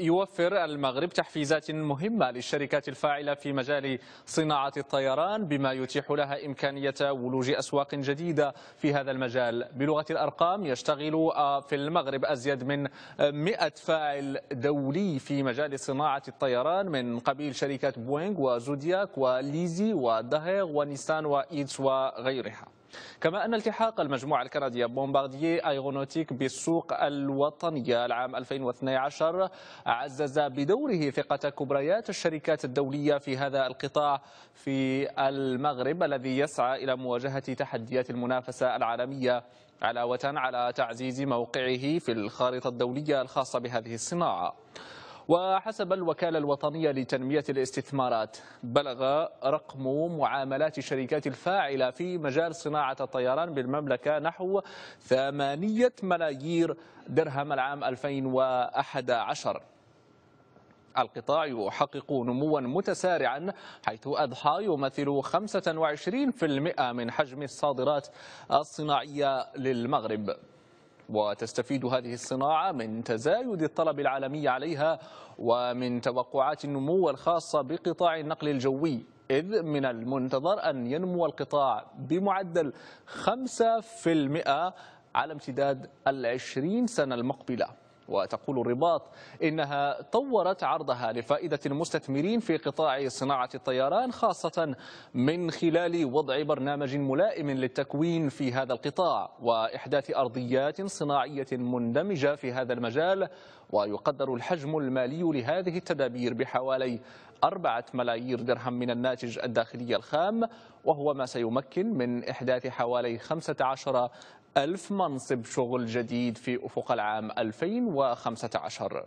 يوفر المغرب تحفيزات مهمة للشركات الفاعلة في مجال صناعة الطيران بما يتيح لها إمكانية ولوج أسواق جديدة في هذا المجال بلغة الأرقام يشتغل آه، في المغرب أزيد من 100 فاعل دولي في مجال صناعة الطيران من قبيل شركات بوينغ وزودياك وليزي ودهيغ ونيسان وإيدس وغيرها كما أن التحاق المجموعة الكندية بومبارديي أيرونوتيك بالسوق الوطنية العام 2012 عزز بدوره ثقة كبريات الشركات الدولية في هذا القطاع في المغرب الذي يسعى إلى مواجهة تحديات المنافسة العالمية علاوة على تعزيز موقعه في الخارطة الدولية الخاصة بهذه الصناعة وحسب الوكالة الوطنية لتنمية الاستثمارات بلغ رقم معاملات الشركات الفاعلة في مجال صناعة الطيران بالمملكة نحو 8 ملايير درهم العام 2011 القطاع يحقق نموا متسارعا حيث أضحى يمثل 25% من حجم الصادرات الصناعية للمغرب وتستفيد هذه الصناعة من تزايد الطلب العالمي عليها ومن توقعات النمو الخاصة بقطاع النقل الجوي إذ من المنتظر أن ينمو القطاع بمعدل 5% على امتداد العشرين سنة المقبلة وتقول الرباط إنها طورت عرضها لفائدة المستثمرين في قطاع صناعة الطيران خاصة من خلال وضع برنامج ملائم للتكوين في هذا القطاع وإحداث أرضيات صناعية مندمجة في هذا المجال ويقدر الحجم المالي لهذه التدابير بحوالي أربعة ملايير درهم من الناتج الداخلي الخام وهو ما سيمكن من إحداث حوالي عشر ألف منصب شغل جديد في أفق العام 2000 وخمسة عشر